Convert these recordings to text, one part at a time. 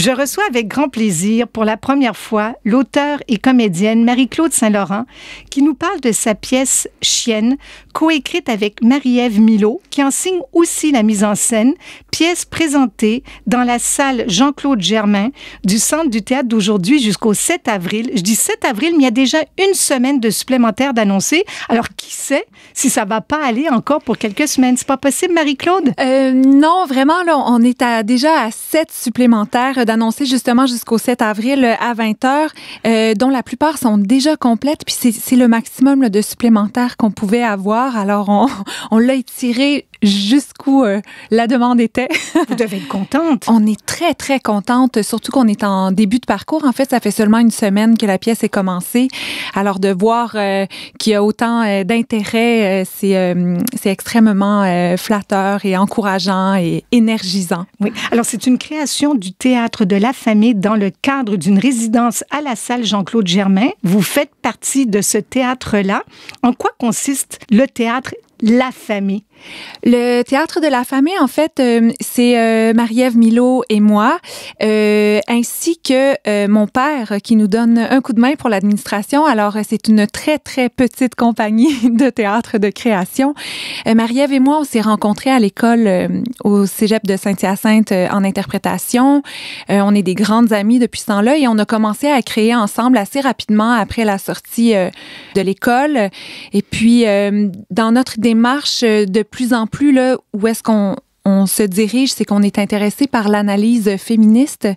Je reçois avec grand plaisir pour la première fois l'auteur et comédienne Marie-Claude Saint-Laurent qui nous parle de sa pièce Chienne, coécrite avec Marie-Ève Milot, qui en signe aussi la mise en scène, pièce présentée dans la salle Jean-Claude Germain du Centre du théâtre d'aujourd'hui jusqu'au 7 avril. Je dis 7 avril, mais il y a déjà une semaine de supplémentaire d'annoncer. Alors qui sait si ça va pas aller encore pour quelques semaines? C'est pas possible, Marie-Claude? Euh, non, vraiment, là, on est déjà à 7 supplémentaires annoncé justement jusqu'au 7 avril euh, à 20 h euh, dont la plupart sont déjà complètes, puis c'est le maximum de supplémentaires qu'on pouvait avoir. Alors, on, on l'a étiré jusqu'où euh, la demande était. Vous devez être contente. On est très, très contente, surtout qu'on est en début de parcours. En fait, ça fait seulement une semaine que la pièce est commencée. Alors, de voir euh, qu'il y a autant euh, d'intérêt, c'est, c'est extrêmement flatteur et encourageant et énergisant. Oui. Alors, c'est une création du Théâtre de la Famille dans le cadre d'une résidence à la salle Jean-Claude Germain. Vous faites partie de ce théâtre-là. En quoi consiste le théâtre La Famille? Le théâtre de la famille, en fait, euh, c'est Mariève euh, Marie-Ève Milo et moi, euh, ainsi que mon père qui nous donne un coup de main pour l'administration. Alors, c'est une très, très petite compagnie de théâtre de création. Marie-Ève et moi, on s'est rencontrés à l'école au cégep de Saint-Hyacinthe en interprétation. on est des grandes amies depuis ce temps-là et on a commencé à créer ensemble assez rapidement après la sortie de l'école. Et puis, dans notre démarche de plus en plus là où est-ce qu'on se dirige, c'est qu'on est intéressé par l'analyse féministe,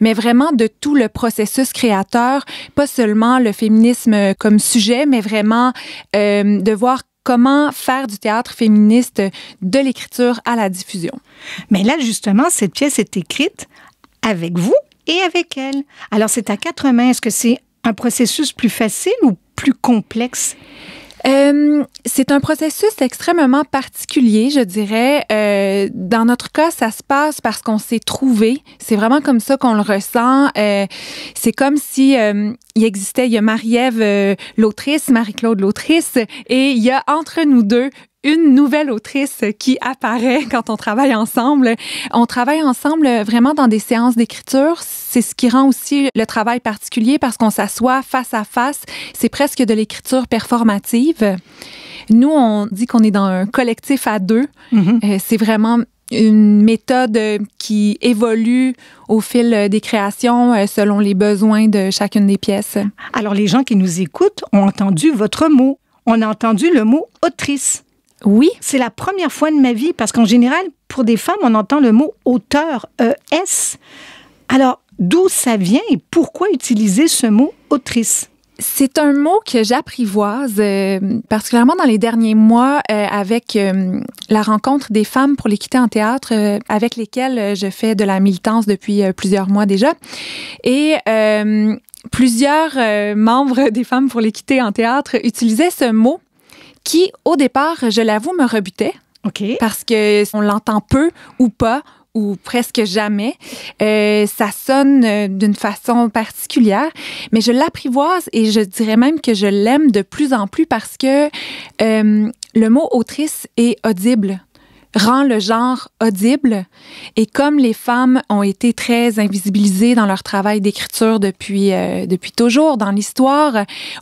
mais vraiment de tout le processus créateur, pas seulement le féminisme comme sujet, mais vraiment euh, de voir comment faire du théâtre féministe de l'écriture à la diffusion. Mais là, justement, cette pièce est écrite avec vous et avec elle. Alors, c'est à quatre mains. Est-ce que c'est un processus plus facile ou plus complexe? Euh, c'est un processus extrêmement particulier, je dirais. Euh, dans notre cas, ça se passe parce qu'on s'est trouvé. C'est vraiment comme ça qu'on le ressent. Euh, c'est comme si euh, il existait, il y a Marie-Ève l'autrice, Marie-Claude l'autrice, et il y a entre nous deux une nouvelle autrice qui apparaît quand on travaille ensemble. On travaille ensemble vraiment dans des séances d'écriture. C'est ce qui rend aussi le travail particulier parce qu'on s'assoit face à face. C'est presque de l'écriture performative. Nous, on dit qu'on est dans un collectif à deux. Mm-hmm. Euh, c'est vraiment une méthode qui évolue au fil des créations euh, selon les besoins de chacune des pièces. Alors, les gens qui nous écoutent ont entendu votre mot. On a entendu le mot autrice. Oui. C'est la première fois de ma vie, parce qu'en général, pour des femmes, on entend le mot auteur, E-S. Euh, Alors, d'où ça vient et pourquoi utiliser ce mot autrice? C'est un mot que j'apprivoise, euh, particulièrement dans les derniers mois, euh, avec la rencontre des femmes pour l'équité en théâtre, avec lesquelles je fais de la militance depuis plusieurs mois déjà. Et plusieurs membres des femmes pour l'équité en théâtre utilisaient ce mot qui, au départ, je l'avoue, me rebutait. OK. Parce que on l'entend peu ou pas ou presque jamais. Euh, ça sonne euh, d'une façon particulière, mais je l'apprivoise et je dirais même que je l'aime de plus en plus parce que euh, le mot autrice est audible rend le genre audible. Et comme les femmes ont été très invisibilisées dans leur travail d'écriture depuis, depuis toujours dans l'histoire,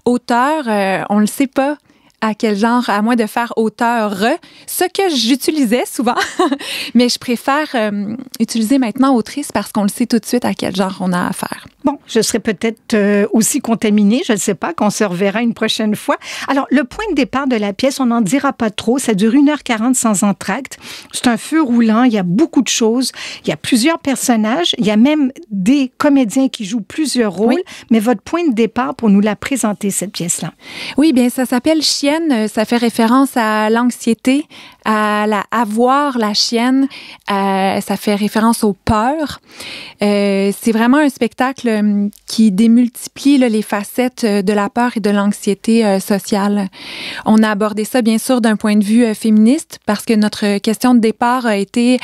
auteur, on on le sait pas à quel genre, à moins de faire auteur, euh, ce que j'utilisais souvent, mais je préfère euh, utiliser maintenant autrice parce qu'on le sait tout de suite à quel genre on a affaire. Bon, je serai peut-être euh, aussi contaminée, je ne sais pas, qu'on se reverra une prochaine fois. Alors, le point de départ de la pièce, on n'en dira pas trop, ça dure 1h40 sans entracte. C'est un feu roulant, il y a beaucoup de choses, il y a plusieurs personnages, il y a même des comédiens qui jouent plusieurs rôles, mais votre point de départ pour nous la présenter, cette pièce-là. Oui, bien, ça s'appelle Chien euh, ça fait référence à l'anxiété, à la avoir la chienne, euh, ça fait référence aux peurs. Euh, c'est vraiment un spectacle qui démultiplie les facettes de la peur et de l'anxiété sociale. On a abordé ça bien sûr d'un point de vue féministe parce que notre question de départ a été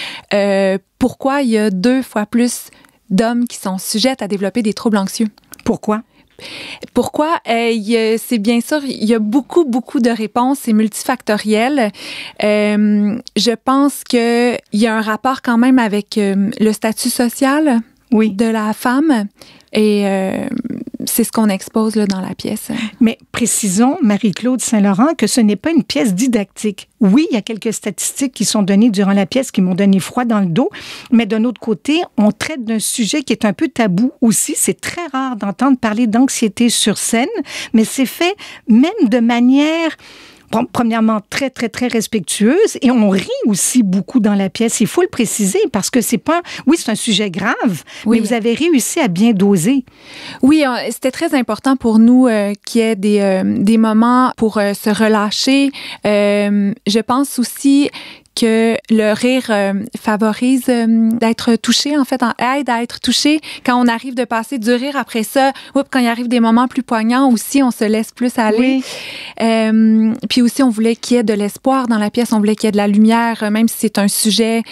pourquoi il y a deux fois plus d'hommes qui sont sujettes à développer des troubles anxieux. Pourquoi? Pourquoi? Eh, euh, c'est bien sûr, il y a beaucoup, beaucoup de réponses, c'est multifactoriel. Euh, je pense qu'il y a un rapport quand même avec euh, le statut social oui. de la femme. Et euh, c'est ce qu'on expose dans la pièce. Mais précisons, Marie-Claude Saint-Laurent, que ce n'est pas une pièce didactique. Oui, il y a quelques statistiques qui sont données durant la pièce qui m'ont donné froid dans le dos, mais d'un autre côté, on traite d'un sujet qui est un peu tabou aussi. C'est très rare d'entendre parler d'anxiété sur scène, mais c'est fait même de manière premièrement très, très, très respectueuse et on rit aussi beaucoup dans la pièce. Il faut le préciser parce que c'est pas, oui, c'est un sujet grave, oui. mais vous avez réussi à bien doser. Oui, euh, c'était très important pour nous euh, qu'il y ait des, euh, des moments pour se relâcher. je pense aussi que le rire euh, favorise euh, d'être touché, en fait, aide à être touché. Quand on arrive de passer du rire après ça, oups, quand il arrive des moments plus poignants aussi, on se laisse plus aller. Euh, puis aussi, on voulait qu'il y ait de l'espoir dans la pièce, on voulait qu'il y ait de la lumière, même si c'est un sujet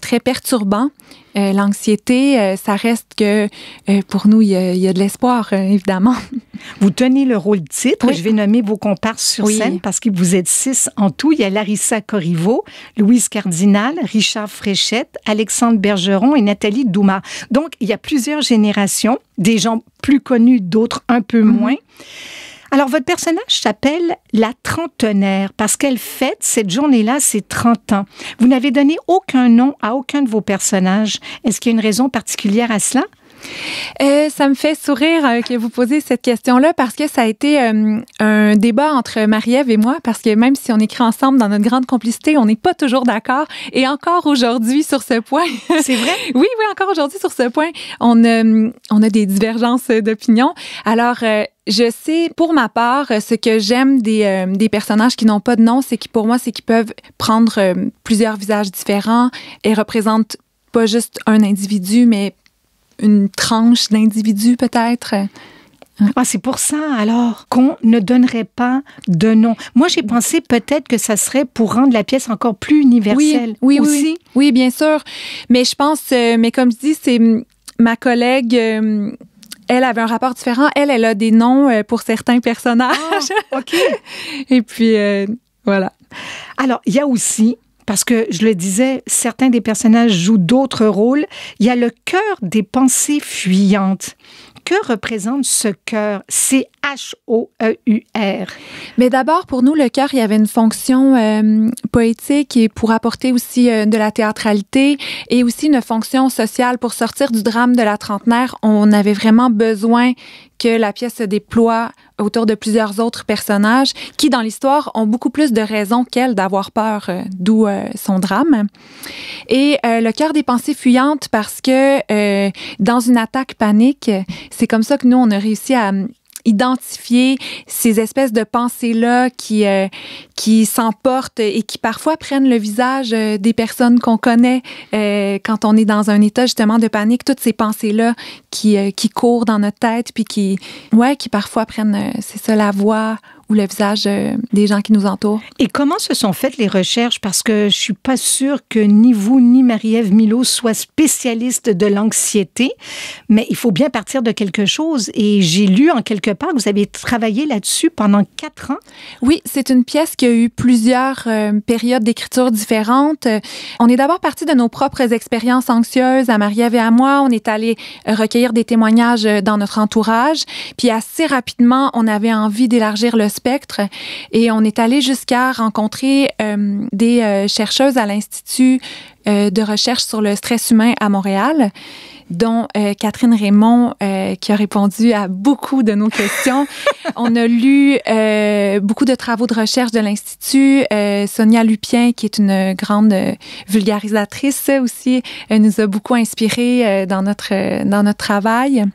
très perturbant. Euh, l'anxiété, euh, ça reste que euh, pour nous, il y, a, de l'espoir, évidemment. Vous tenez le rôle titre. Je vais nommer vos comparses sur scène parce que vous êtes six en tout. Il y a Larissa Corriveau, Louise Cardinal, Richard Fréchette, Alexandre Bergeron et Nathalie Douma. Donc, il y a plusieurs générations, des gens plus connus, d'autres un peu mhm. moins. Alors, votre personnage s'appelle la trentenaire parce qu'elle fête cette journée-là ses 30 ans. Vous n'avez donné aucun nom à aucun de vos personnages. Est-ce qu'il y a une raison particulière à cela? Euh, ça me fait sourire euh, que vous posiez cette question-là parce que ça a été euh, un débat entre Marie-Ève et moi parce que même si on écrit ensemble dans notre grande complicité, on n'est pas toujours d'accord et encore aujourd'hui sur ce point. C'est vrai? oui, oui, encore aujourd'hui sur ce point, on, on a des divergences d'opinion. Alors, je sais, pour ma part, ce que j'aime des, personnages qui n'ont pas de nom, c'est qui pour moi, c'est qu'ils peuvent prendre plusieurs visages différents et représentent pas juste un individu, mais une tranche d'individus peut-être. Ah, c'est pour ça, alors, qu'on ne donnerait pas de nom. Moi, j'ai pensé peut-être que ça serait pour rendre la pièce encore plus universelle. Oui, oui, aussi. oui. bien sûr. Mais je pense, euh, mais comme je dis, c'est hum, ma collègue. Hum, elle avait un rapport différent. Elle, elle a des noms euh, pour certains personnages. Ah, OK. Et puis, euh, voilà. Alors, il y a aussi parce que je le disais, certains des personnages jouent d'autres rôles. Il y a le cœur des pensées fuyantes. Que représente ce cœur? c H-O-E-U-R. Mais d'abord, pour nous, le cœur, il y avait une fonction euh, poétique et pour apporter aussi euh, de la théâtralité et aussi une fonction sociale pour sortir du drame de la trentenaire. On avait vraiment besoin que la pièce se déploie autour de plusieurs autres personnages qui, dans l'histoire, ont beaucoup plus de raisons qu'elle d'avoir peur, euh, d'où euh, son drame. Et euh, le cœur des pensées fuyantes parce que dans une attaque panique, c'est comme ça que nous, on a réussi à identifier ces espèces de pensées-là qui, euh, qui s'emportent et qui parfois prennent le visage euh, des personnes qu'on connaît euh, quand on est dans un état justement de panique, toutes ces pensées-là qui, qui courent dans notre tête, puis qui, ouais, qui parfois prennent, c'est ça, la voix le visage euh, des gens qui nous entourent. Et comment se sont faites les recherches? Parce que je suis pas sûre que ni vous ni Marie-Ève Milo soient spécialistes de l'anxiété, mais il faut bien partir de quelque chose. Et j'ai lu en quelque part que vous avez travaillé là-dessus pendant quatre ans. Oui, c'est une pièce qui a eu plusieurs euh, périodes d'écriture différentes. On est d'abord parti de nos propres expériences anxieuses à Marie-Ève et à moi. On est allé recueillir des témoignages euh, dans notre entourage. Puis assez rapidement, on avait envie d'élargir le et on est allé jusqu'à rencontrer euh, des euh, chercheuses à l'Institut euh, de recherche sur le stress humain à Montréal dont Catherine Raymond, qui a répondu à beaucoup de nos questions. on a lu beaucoup de travaux de recherche de l'Institut. Sonia Lupien, qui est une grande vulgarisatrice aussi, nous a beaucoup inspirés dans, notre, dans notre travail.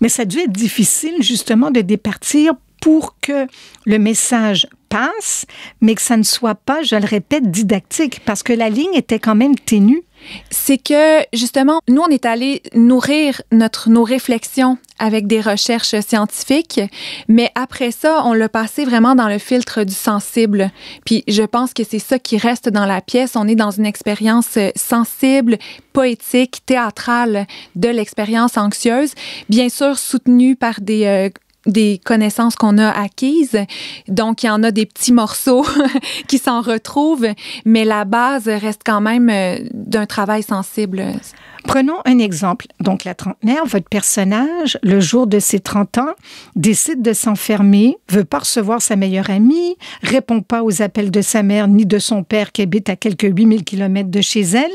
Mais ça a dû être difficile, justement, de départir pour que le message passe, mais que ça ne soit pas, je le répète, didactique, parce que la ligne était quand même ténue. C'est que, justement, nous, on est allé nourrir notre, nos réflexions avec des recherches scientifiques, mais après ça, on l'a passé vraiment dans le filtre du sensible. Puis je pense que c'est ça qui reste dans la pièce. On est dans une expérience euh, sensible, poétique, théâtrale de l'expérience anxieuse, bien sûr soutenue par des euh, des connaissances qu'on a acquises. Donc, il y en a des petits morceaux qui s'en retrouvent, mais la base reste quand même euh, d'un travail sensible. Prenons un exemple. Donc, la trentenaire, votre personnage, le jour de ses 30 ans, décide de s'enfermer, veut pas recevoir sa meilleure amie, répond pas aux appels de sa mère ni de son père qui habite à quelques 8000 kilomètres de chez elle.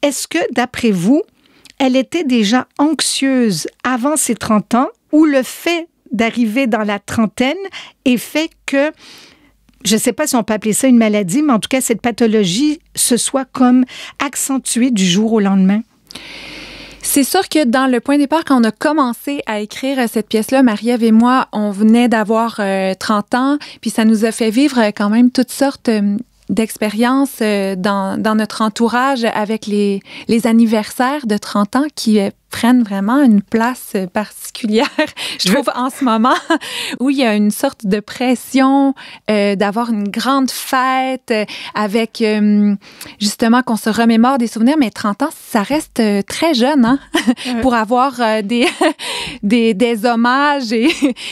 Est-ce que, d'après vous, elle était déjà anxieuse avant ses 30 ans ou le fait d'arriver dans la trentaine et fait que je ne sais pas si on peut appeler ça une maladie, mais en tout cas, cette pathologie se soit comme accentuée du jour au lendemain. C'est sûr que dans le point de départ, quand on a commencé à écrire cette pièce-là, Marie-Ève et moi, on venait d'avoir 30 euh, ans, puis ça nous a fait vivre euh, quand même toutes sortes euh, d'expérience euh, dans, notre entourage avec les, anniversaires de 30 ans qui euh, prennent vraiment une place euh, particulière, je trouve, en ce moment, où il y a une sorte de pression d'avoir une grande fête avec, justement, qu'on se remémore des souvenirs, mais 30 ans, ça reste très jeune, hein, pour avoir des, des, des hommages. Et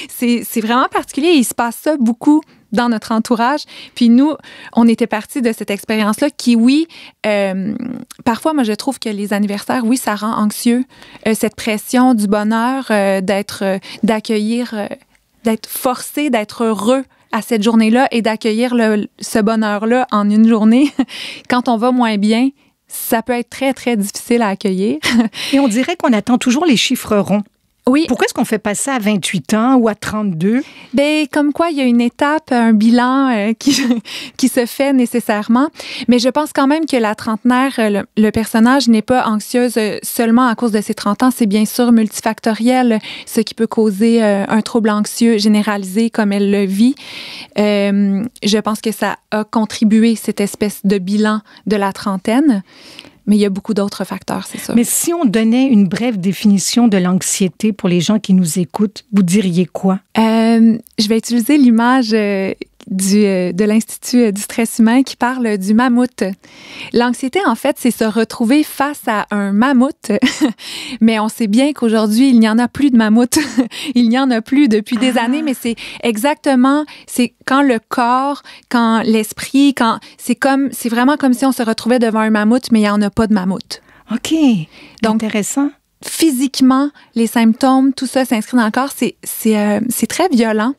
c'est vraiment particulier. Il se passe ça beaucoup dans notre entourage. Puis nous, on était parti de cette expérience-là qui, oui, euh, parfois, moi, je trouve que les anniversaires, oui, ça rend anxieux. Euh, cette pression du bonheur euh, d'être, d'accueillir, d'être forcé, d'être heureux à cette journée-là et d'accueillir ce bonheur-là en une journée. Quand on va moins bien, ça peut être très, très difficile à accueillir. et on dirait qu'on attend toujours les chiffres ronds. Oui. Pourquoi est-ce qu'on fait passer ça à 28 ans ou à 32? Ben, comme quoi, il y a une étape, un bilan euh, qui, se fait nécessairement. Mais je pense quand même que la trentenaire, euh, le, personnage n'est pas anxieuse euh, seulement à cause de ses 30 ans. C'est bien sûr multifactoriel, ce qui peut causer un trouble anxieux généralisé comme elle le vit. je pense que ça a contribué, cette espèce de bilan de la trentaine. Mais il y a beaucoup d'autres facteurs, c'est ça. Mais si on donnait une brève définition de l'anxiété pour les gens qui nous écoutent, vous diriez quoi? Euh, je vais utiliser l'image euh, euh, de l'Institut euh, du stress humain qui parle du mammouth. L'anxiété, en fait, c'est se retrouver face à un mammouth, mais on sait bien qu'aujourd'hui, il n'y en a plus de mammouth. il n'y en a plus depuis des ah. années, mais c'est exactement, c'est quand le corps, quand l'esprit, quand c'est comme, c'est vraiment comme si on se retrouvait devant un mammouth, mais il n'y en a pas de mammouth. OK. Donc, intéressant physiquement, les symptômes, tout ça s'inscrit dans le corps, c'est euh, très violent.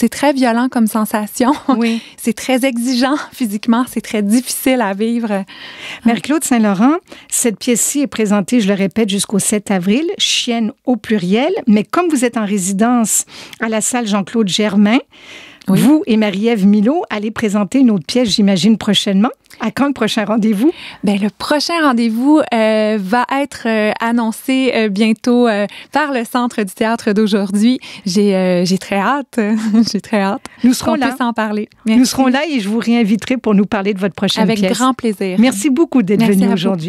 C'est très violent comme sensation. Oui. c'est très exigeant physiquement. C'est très difficile à vivre. Ah. Marie-Claude Saint-Laurent, cette pièce-ci est présentée, je le répète, jusqu'au 7 avril, Chienne au pluriel. Mais comme vous êtes en résidence à la salle Jean-Claude Germain, Vous et Marie-Ève Milot allez présenter une autre pièce, j'imagine, prochainement. À quand le prochain rendez-vous? Ben, le prochain rendez-vous euh, va être euh, annoncé euh, bientôt par le Centre du théâtre d'aujourd'hui. J'ai très hâte. J'ai très hâte. Nous serons là. en parler. Nous serons là et je vous réinviterai pour nous parler de votre prochaine Avec pièce. Avec grand plaisir. Merci beaucoup d'être venu aujourd'hui.